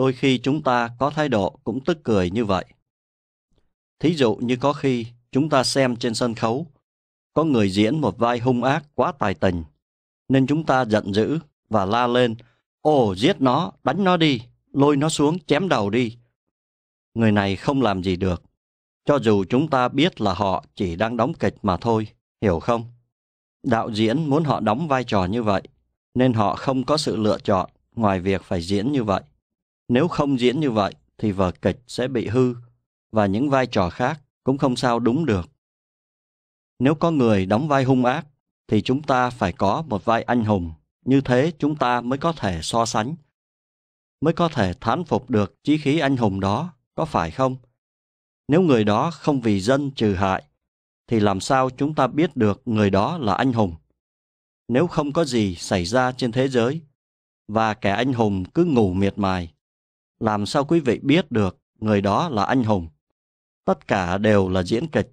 Speaker 3: đôi khi chúng ta có thái độ cũng tức cười như vậy. Thí dụ như có khi chúng ta xem trên sân khấu, có người diễn một vai hung ác quá tài tình, nên chúng ta giận dữ và la lên, ồ giết nó, đánh nó đi, lôi nó xuống, chém đầu đi. Người này không làm gì được, cho dù chúng ta biết là họ chỉ đang đóng kịch mà thôi, hiểu không? Đạo diễn muốn họ đóng vai trò như vậy, nên họ không có sự lựa chọn ngoài việc phải diễn như vậy. Nếu không diễn như vậy thì vở kịch sẽ bị hư và những vai trò khác cũng không sao đúng được. Nếu có người đóng vai hung ác thì chúng ta phải có một vai anh hùng, như thế chúng ta mới có thể so sánh, mới có thể thán phục được chí khí anh hùng đó, có phải không? Nếu người đó không vì dân trừ hại thì làm sao chúng ta biết được người đó là anh hùng? Nếu không có gì xảy ra trên thế giới và kẻ anh hùng cứ ngủ miệt mài làm sao quý vị biết được người đó là anh hùng? Tất cả đều là diễn kịch.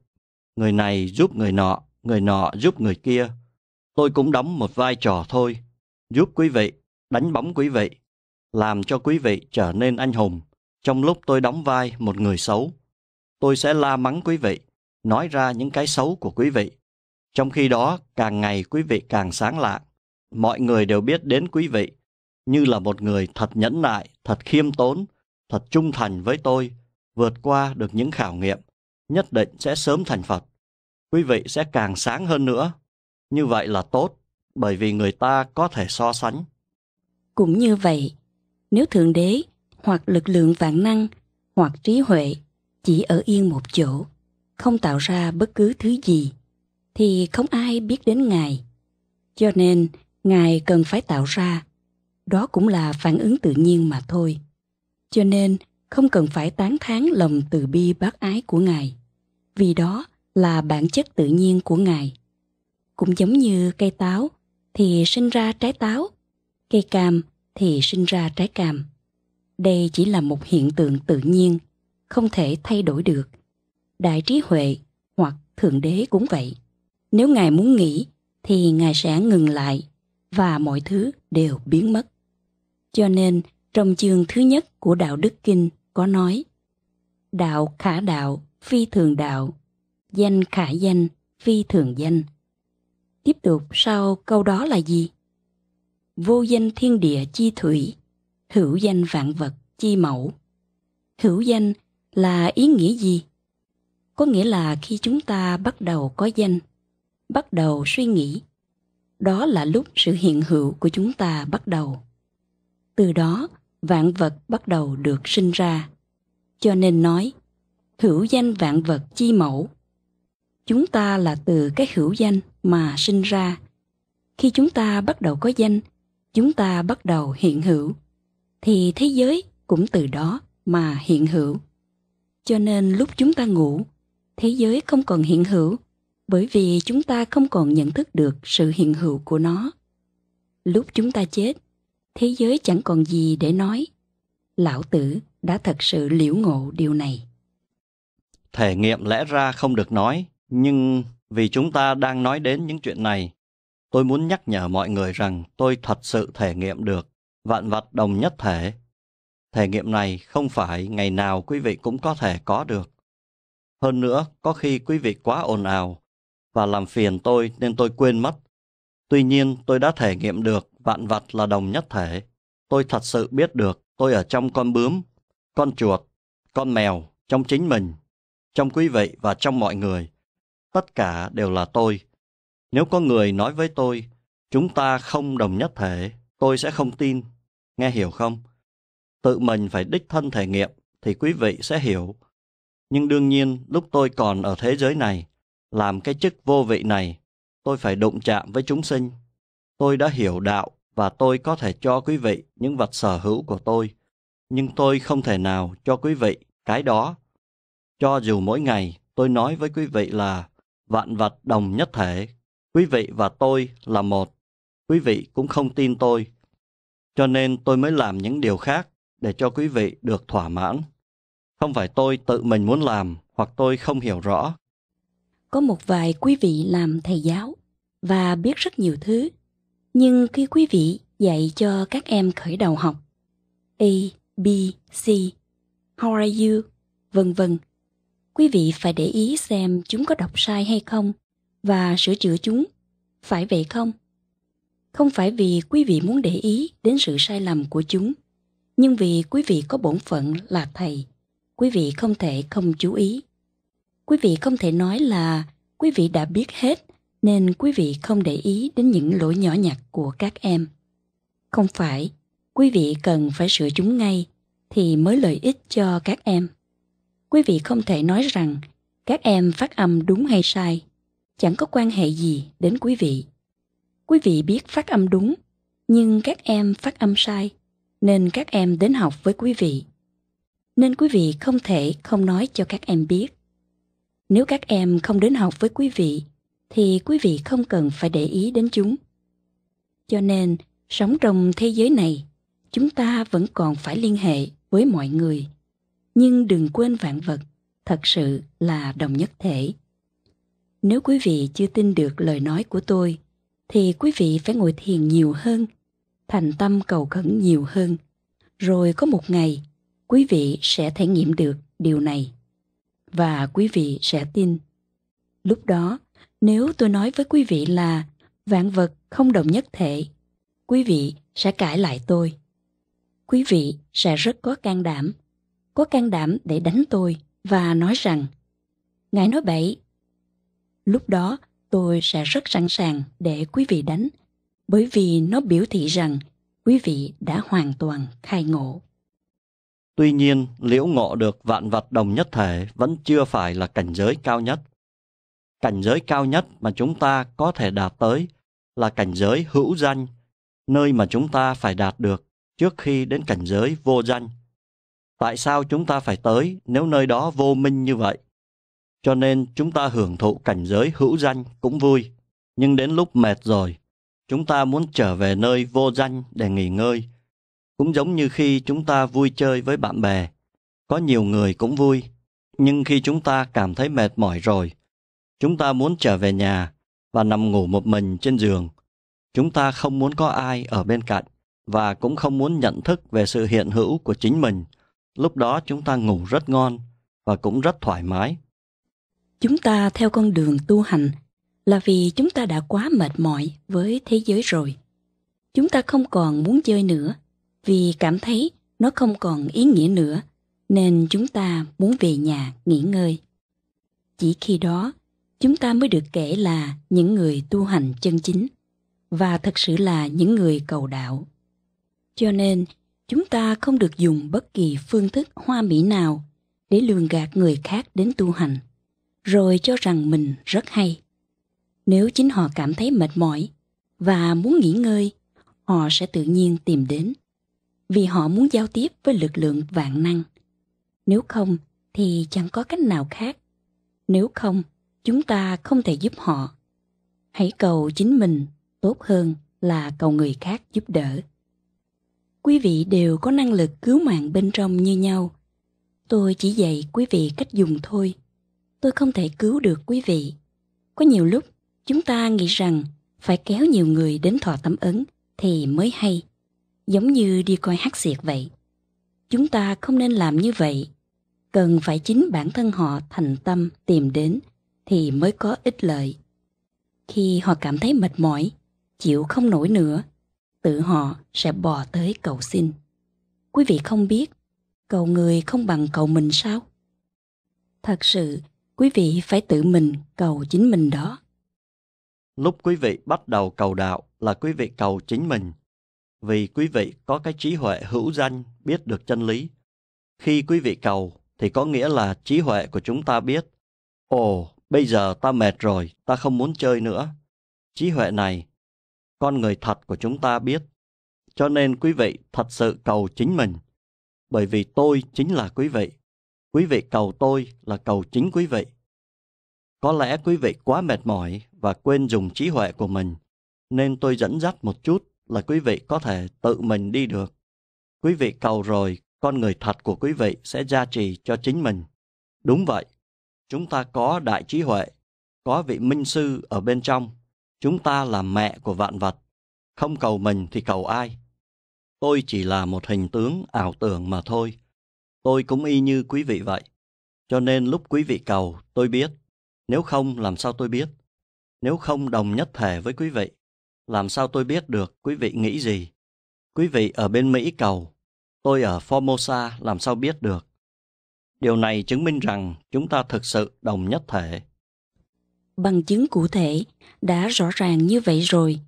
Speaker 3: Người này giúp người nọ, người nọ giúp người kia. Tôi cũng đóng một vai trò thôi, giúp quý vị, đánh bóng quý vị, làm cho quý vị trở nên anh hùng trong lúc tôi đóng vai một người xấu. Tôi sẽ la mắng quý vị, nói ra những cái xấu của quý vị. Trong khi đó, càng ngày quý vị càng sáng lạ. Mọi người đều biết đến quý vị như là một người thật nhẫn nại, thật khiêm tốn, thật trung thành với tôi, vượt qua được những khảo nghiệm, nhất định sẽ sớm thành Phật. Quý vị sẽ càng sáng hơn nữa. Như vậy là tốt, bởi vì người ta có thể so sánh.
Speaker 2: Cũng như vậy, nếu Thượng Đế hoặc lực lượng vạn năng hoặc trí huệ chỉ ở yên một chỗ, không tạo ra bất cứ thứ gì, thì không ai biết đến Ngài. Cho nên, Ngài cần phải tạo ra đó cũng là phản ứng tự nhiên mà thôi cho nên không cần phải tán thán lòng từ bi bác ái của ngài vì đó là bản chất tự nhiên của ngài cũng giống như cây táo thì sinh ra trái táo cây cam thì sinh ra trái cam đây chỉ là một hiện tượng tự nhiên không thể thay đổi được đại trí huệ hoặc thượng đế cũng vậy nếu ngài muốn nghỉ thì ngài sẽ ngừng lại và mọi thứ đều biến mất cho nên, trong chương thứ nhất của Đạo Đức Kinh có nói Đạo khả đạo, phi thường đạo, danh khả danh, phi thường danh. Tiếp tục sau câu đó là gì? Vô danh thiên địa chi thủy, hữu danh vạn vật chi mẫu. Hữu danh là ý nghĩa gì? Có nghĩa là khi chúng ta bắt đầu có danh, bắt đầu suy nghĩ, đó là lúc sự hiện hữu của chúng ta bắt đầu từ đó vạn vật bắt đầu được sinh ra cho nên nói hữu danh vạn vật chi mẫu chúng ta là từ cái hữu danh mà sinh ra khi chúng ta bắt đầu có danh chúng ta bắt đầu hiện hữu thì thế giới cũng từ đó mà hiện hữu cho nên lúc chúng ta ngủ thế giới không còn hiện hữu bởi vì chúng ta không còn nhận thức được sự hiện hữu của nó lúc chúng ta chết thế giới chẳng còn gì để nói. Lão tử đã thật sự liễu ngộ điều này.
Speaker 3: Thể nghiệm lẽ ra không được nói, nhưng vì chúng ta đang nói đến những chuyện này, tôi muốn nhắc nhở mọi người rằng tôi thật sự thể nghiệm được vạn vật đồng nhất thể. Thể nghiệm này không phải ngày nào quý vị cũng có thể có được. Hơn nữa, có khi quý vị quá ồn ào và làm phiền tôi nên tôi quên mất. Tuy nhiên, tôi đã thể nghiệm được vạn vật là đồng nhất thể. Tôi thật sự biết được tôi ở trong con bướm, con chuột, con mèo, trong chính mình, trong quý vị và trong mọi người. Tất cả đều là tôi. Nếu có người nói với tôi, chúng ta không đồng nhất thể, tôi sẽ không tin. Nghe hiểu không? Tự mình phải đích thân thể nghiệm thì quý vị sẽ hiểu. Nhưng đương nhiên, lúc tôi còn ở thế giới này, làm cái chức vô vị này, tôi phải đụng chạm với chúng sinh. Tôi đã hiểu đạo và tôi có thể cho quý vị những vật sở hữu của tôi, nhưng tôi không thể nào cho quý vị cái đó. Cho dù mỗi ngày tôi nói với quý vị là vạn vật đồng nhất thể, quý vị và tôi là một, quý vị cũng không tin tôi. Cho nên tôi mới làm những điều khác để cho quý vị được thỏa mãn. Không phải tôi tự mình muốn làm hoặc tôi không hiểu rõ.
Speaker 2: Có một vài quý vị làm thầy giáo và biết rất nhiều thứ nhưng khi quý vị dạy cho các em khởi đầu học A, B, C, How are you, vân vân, quý vị phải để ý xem chúng có đọc sai hay không và sửa chữa chúng, phải vậy không? Không phải vì quý vị muốn để ý đến sự sai lầm của chúng, nhưng vì quý vị có bổn phận là thầy, quý vị không thể không chú ý. Quý vị không thể nói là quý vị đã biết hết nên quý vị không để ý đến những lỗi nhỏ nhặt của các em. Không phải, quý vị cần phải sửa chúng ngay thì mới lợi ích cho các em. Quý vị không thể nói rằng các em phát âm đúng hay sai, chẳng có quan hệ gì đến quý vị. Quý vị biết phát âm đúng, nhưng các em phát âm sai, nên các em đến học với quý vị. Nên quý vị không thể không nói cho các em biết. Nếu các em không đến học với quý vị, thì quý vị không cần phải để ý đến chúng. Cho nên, sống trong thế giới này, chúng ta vẫn còn phải liên hệ với mọi người. Nhưng đừng quên vạn vật, thật sự là đồng nhất thể. Nếu quý vị chưa tin được lời nói của tôi, thì quý vị phải ngồi thiền nhiều hơn, thành tâm cầu khẩn nhiều hơn. Rồi có một ngày, quý vị sẽ thể nghiệm được điều này. Và quý vị sẽ tin. Lúc đó, nếu tôi nói với quý vị là vạn vật không đồng nhất thể, quý vị sẽ cãi lại tôi. Quý vị sẽ rất có can đảm, có can đảm để đánh tôi và nói rằng Ngài nói bậy. Lúc đó tôi sẽ rất sẵn sàng để quý vị đánh bởi vì nó biểu thị rằng quý vị đã hoàn toàn khai ngộ.
Speaker 3: Tuy nhiên, liễu ngộ được vạn vật đồng nhất thể vẫn chưa phải là cảnh giới cao nhất cảnh giới cao nhất mà chúng ta có thể đạt tới là cảnh giới hữu danh nơi mà chúng ta phải đạt được trước khi đến cảnh giới vô danh tại sao chúng ta phải tới nếu nơi đó vô minh như vậy cho nên chúng ta hưởng thụ cảnh giới hữu danh cũng vui nhưng đến lúc mệt rồi chúng ta muốn trở về nơi vô danh để nghỉ ngơi cũng giống như khi chúng ta vui chơi với bạn bè có nhiều người cũng vui nhưng khi chúng ta cảm thấy mệt mỏi rồi Chúng ta muốn trở về nhà và nằm ngủ một mình trên giường. Chúng ta không muốn có ai ở bên cạnh và cũng không muốn nhận thức về sự hiện hữu của chính mình. Lúc đó chúng ta ngủ rất ngon và cũng rất thoải mái.
Speaker 2: Chúng ta theo con đường tu hành là vì chúng ta đã quá mệt mỏi với thế giới rồi. Chúng ta không còn muốn chơi nữa vì cảm thấy nó không còn ý nghĩa nữa nên chúng ta muốn về nhà nghỉ ngơi. Chỉ khi đó chúng ta mới được kể là những người tu hành chân chính và thật sự là những người cầu đạo. Cho nên, chúng ta không được dùng bất kỳ phương thức hoa mỹ nào để lường gạt người khác đến tu hành, rồi cho rằng mình rất hay. Nếu chính họ cảm thấy mệt mỏi và muốn nghỉ ngơi, họ sẽ tự nhiên tìm đến, vì họ muốn giao tiếp với lực lượng vạn năng. Nếu không, thì chẳng có cách nào khác. Nếu không, chúng ta không thể giúp họ hãy cầu chính mình tốt hơn là cầu người khác giúp đỡ quý vị đều có năng lực cứu mạng bên trong như nhau tôi chỉ dạy quý vị cách dùng thôi tôi không thể cứu được quý vị có nhiều lúc chúng ta nghĩ rằng phải kéo nhiều người đến thọ tấm ấn thì mới hay giống như đi coi hát xiệt vậy chúng ta không nên làm như vậy cần phải chính bản thân họ thành tâm tìm đến thì mới có ích lợi. Khi họ cảm thấy mệt mỏi, chịu không nổi nữa, tự họ sẽ bò tới cầu xin. Quý vị không biết, cầu người không bằng cầu mình sao? Thật sự, quý vị phải tự mình cầu chính mình đó.
Speaker 3: Lúc quý vị bắt đầu cầu đạo là quý vị cầu chính mình, vì quý vị có cái trí huệ hữu danh biết được chân lý. Khi quý vị cầu thì có nghĩa là trí huệ của chúng ta biết, ồ, Bây giờ ta mệt rồi, ta không muốn chơi nữa. Trí huệ này, con người thật của chúng ta biết. Cho nên quý vị thật sự cầu chính mình. Bởi vì tôi chính là quý vị. Quý vị cầu tôi là cầu chính quý vị. Có lẽ quý vị quá mệt mỏi và quên dùng trí huệ của mình, nên tôi dẫn dắt một chút là quý vị có thể tự mình đi được. Quý vị cầu rồi, con người thật của quý vị sẽ gia trì cho chính mình. Đúng vậy, chúng ta có đại trí huệ, có vị minh sư ở bên trong, chúng ta là mẹ của vạn vật, không cầu mình thì cầu ai? Tôi chỉ là một hình tướng ảo tưởng mà thôi. Tôi cũng y như quý vị vậy. Cho nên lúc quý vị cầu, tôi biết. Nếu không, làm sao tôi biết? Nếu không đồng nhất thể với quý vị, làm sao tôi biết được quý vị nghĩ gì? Quý vị ở bên Mỹ cầu, tôi ở Formosa làm sao biết được? Điều này chứng minh rằng chúng ta thực sự đồng nhất thể.
Speaker 2: Bằng chứng cụ thể đã rõ ràng như vậy rồi,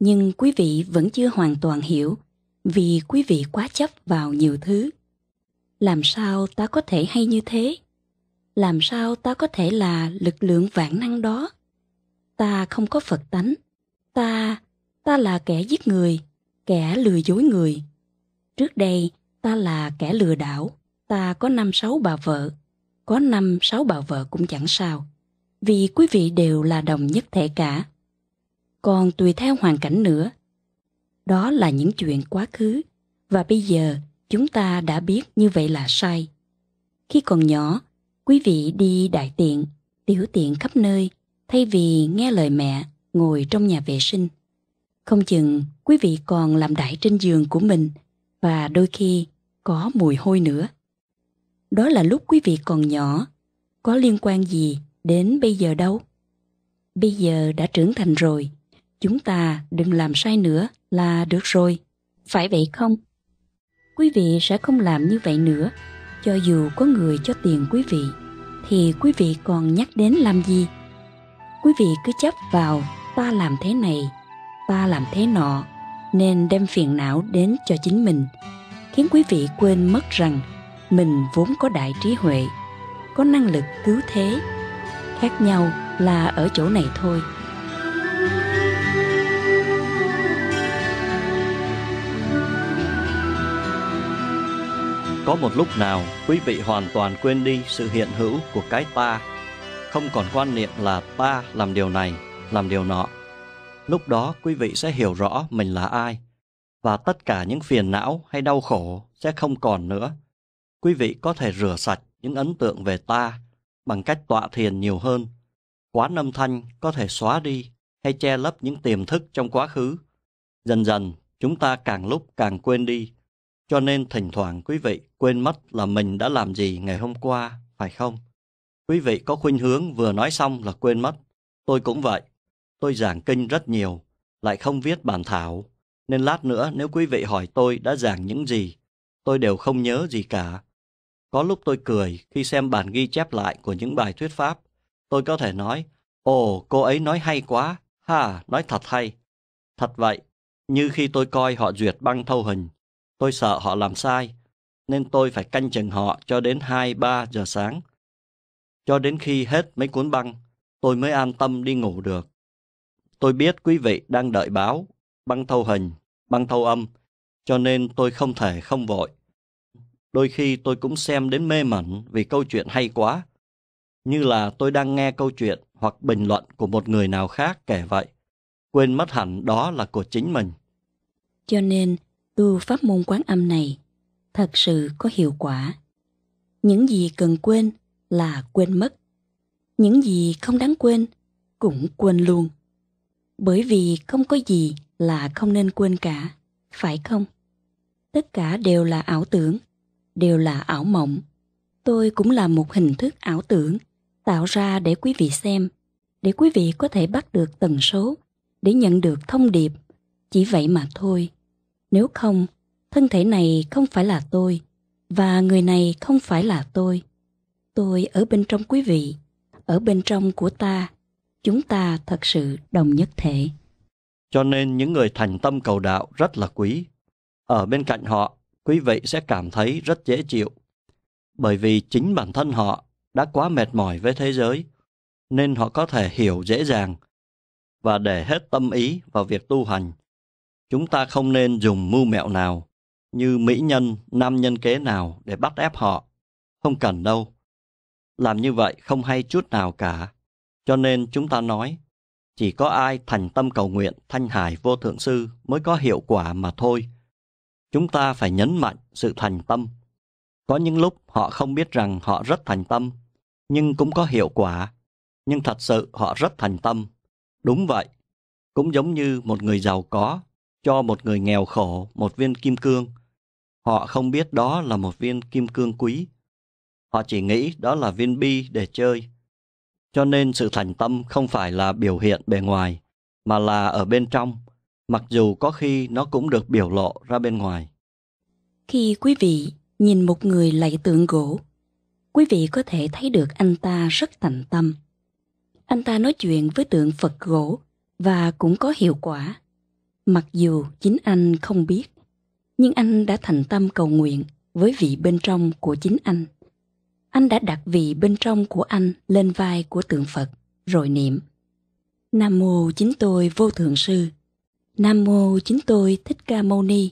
Speaker 2: nhưng quý vị vẫn chưa hoàn toàn hiểu vì quý vị quá chấp vào nhiều thứ. Làm sao ta có thể hay như thế? Làm sao ta có thể là lực lượng vạn năng đó? Ta không có Phật tánh. Ta, ta là kẻ giết người, kẻ lừa dối người. Trước đây, ta là kẻ lừa đảo ta có năm sáu bà vợ có năm sáu bà vợ cũng chẳng sao vì quý vị đều là đồng nhất thể cả còn tùy theo hoàn cảnh nữa đó là những chuyện quá khứ và bây giờ chúng ta đã biết như vậy là sai khi còn nhỏ quý vị đi đại tiện tiểu tiện khắp nơi thay vì nghe lời mẹ ngồi trong nhà vệ sinh không chừng quý vị còn làm đại trên giường của mình và đôi khi có mùi hôi nữa đó là lúc quý vị còn nhỏ, có liên quan gì đến bây giờ đâu. Bây giờ đã trưởng thành rồi, chúng ta đừng làm sai nữa là được rồi, phải vậy không? Quý vị sẽ không làm như vậy nữa, cho dù có người cho tiền quý vị, thì quý vị còn nhắc đến làm gì? Quý vị cứ chấp vào ta làm thế này, ta làm thế nọ, nên đem phiền não đến cho chính mình, khiến quý vị quên mất rằng mình vốn có đại trí huệ có năng lực cứu thế khác nhau là ở chỗ này thôi
Speaker 3: có một lúc nào quý vị hoàn toàn quên đi sự hiện hữu của cái ta không còn quan niệm là ta làm điều này làm điều nọ lúc đó quý vị sẽ hiểu rõ mình là ai và tất cả những phiền não hay đau khổ sẽ không còn nữa quý vị có thể rửa sạch những ấn tượng về ta bằng cách tọa thiền nhiều hơn. Quán âm thanh có thể xóa đi hay che lấp những tiềm thức trong quá khứ. Dần dần, chúng ta càng lúc càng quên đi. Cho nên thỉnh thoảng quý vị quên mất là mình đã làm gì ngày hôm qua, phải không? Quý vị có khuynh hướng vừa nói xong là quên mất. Tôi cũng vậy. Tôi giảng kinh rất nhiều, lại không viết bản thảo. Nên lát nữa nếu quý vị hỏi tôi đã giảng những gì, tôi đều không nhớ gì cả. Có lúc tôi cười khi xem bản ghi chép lại của những bài thuyết pháp. Tôi có thể nói, ồ, cô ấy nói hay quá, ha, nói thật hay. Thật vậy, như khi tôi coi họ duyệt băng thâu hình, tôi sợ họ làm sai, nên tôi phải canh chừng họ cho đến 2-3 giờ sáng. Cho đến khi hết mấy cuốn băng, tôi mới an tâm đi ngủ được. Tôi biết quý vị đang đợi báo, băng thâu hình, băng thâu âm, cho nên tôi không thể không vội. Đôi khi tôi cũng xem đến mê mẩn vì câu chuyện hay quá. Như là tôi đang nghe câu chuyện hoặc bình luận của một người nào khác kể vậy. Quên mất hẳn đó là của chính mình.
Speaker 2: Cho nên, tu pháp môn quán âm này thật sự có hiệu quả. Những gì cần quên là quên mất. Những gì không đáng quên cũng quên luôn. Bởi vì không có gì là không nên quên cả, phải không? Tất cả đều là ảo tưởng đều là ảo mộng. Tôi cũng là một hình thức ảo tưởng tạo ra để quý vị xem, để quý vị có thể bắt được tần số, để nhận được thông điệp. Chỉ vậy mà thôi. Nếu không, thân thể này không phải là tôi và người này không phải là tôi. Tôi ở bên trong quý vị, ở bên trong của ta, chúng ta thật sự đồng nhất thể.
Speaker 3: Cho nên những người thành tâm cầu đạo rất là quý. Ở bên cạnh họ quý vị sẽ cảm thấy rất dễ chịu bởi vì chính bản thân họ đã quá mệt mỏi với thế giới nên họ có thể hiểu dễ dàng và để hết tâm ý vào việc tu hành chúng ta không nên dùng mưu mẹo nào như mỹ nhân nam nhân kế nào để bắt ép họ không cần đâu làm như vậy không hay chút nào cả cho nên chúng ta nói chỉ có ai thành tâm cầu nguyện thanh hải vô thượng sư mới có hiệu quả mà thôi chúng ta phải nhấn mạnh sự thành tâm. Có những lúc họ không biết rằng họ rất thành tâm, nhưng cũng có hiệu quả. Nhưng thật sự họ rất thành tâm. Đúng vậy, cũng giống như một người giàu có cho một người nghèo khổ một viên kim cương. Họ không biết đó là một viên kim cương quý. Họ chỉ nghĩ đó là viên bi để chơi. Cho nên sự thành tâm không phải là biểu hiện bề ngoài, mà là ở bên trong mặc dù có khi nó cũng được biểu lộ ra bên ngoài.
Speaker 2: Khi quý vị nhìn một người lạy tượng gỗ, quý vị có thể thấy được anh ta rất thành tâm. Anh ta nói chuyện với tượng Phật gỗ và cũng có hiệu quả. Mặc dù chính anh không biết, nhưng anh đã thành tâm cầu nguyện với vị bên trong của chính anh. Anh đã đặt vị bên trong của anh lên vai của tượng Phật rồi niệm Nam mô chính tôi vô thượng sư Nam mô chính tôi Thích Ca Mâu Ni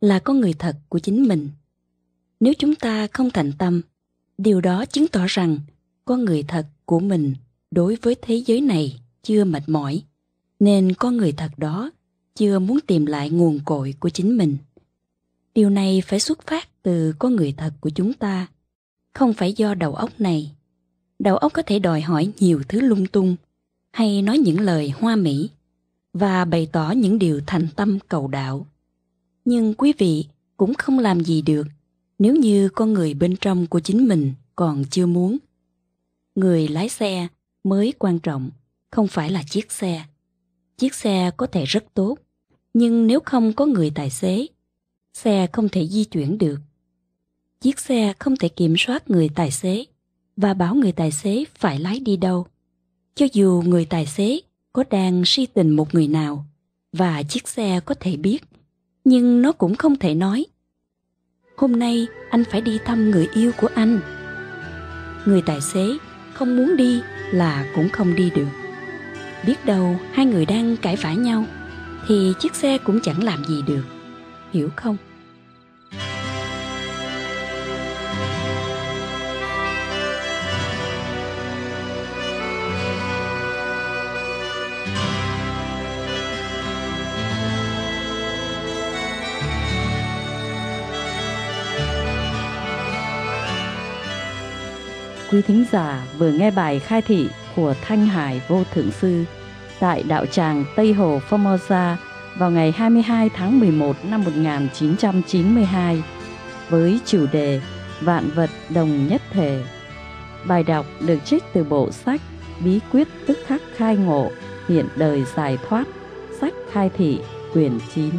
Speaker 2: là con người thật của chính mình. Nếu chúng ta không thành tâm, điều đó chứng tỏ rằng con người thật của mình đối với thế giới này chưa mệt mỏi, nên con người thật đó chưa muốn tìm lại nguồn cội của chính mình. Điều này phải xuất phát từ con người thật của chúng ta, không phải do đầu óc này. Đầu óc có thể đòi hỏi nhiều thứ lung tung hay nói những lời hoa mỹ và bày tỏ những điều thành tâm cầu đạo. Nhưng quý vị cũng không làm gì được nếu như con người bên trong của chính mình còn chưa muốn. Người lái xe mới quan trọng, không phải là chiếc xe. Chiếc xe có thể rất tốt, nhưng nếu không có người tài xế, xe không thể di chuyển được. Chiếc xe không thể kiểm soát người tài xế và bảo người tài xế phải lái đi đâu. Cho dù người tài xế có đang si tình một người nào và chiếc xe có thể biết nhưng nó cũng không thể nói hôm nay anh phải đi thăm người yêu của anh người tài xế không muốn đi là cũng không đi được biết đâu hai người đang cãi vã nhau thì chiếc xe cũng chẳng làm gì được
Speaker 1: hiểu không quý thính giả vừa nghe bài khai thị của Thanh Hải Vô Thượng Sư tại đạo tràng Tây Hồ Formosa vào ngày 22 tháng 11 năm 1992 với chủ đề Vạn vật đồng nhất thể. Bài đọc được trích từ bộ sách Bí quyết tức khắc khai ngộ, hiện đời giải thoát, sách khai thị, quyển 9.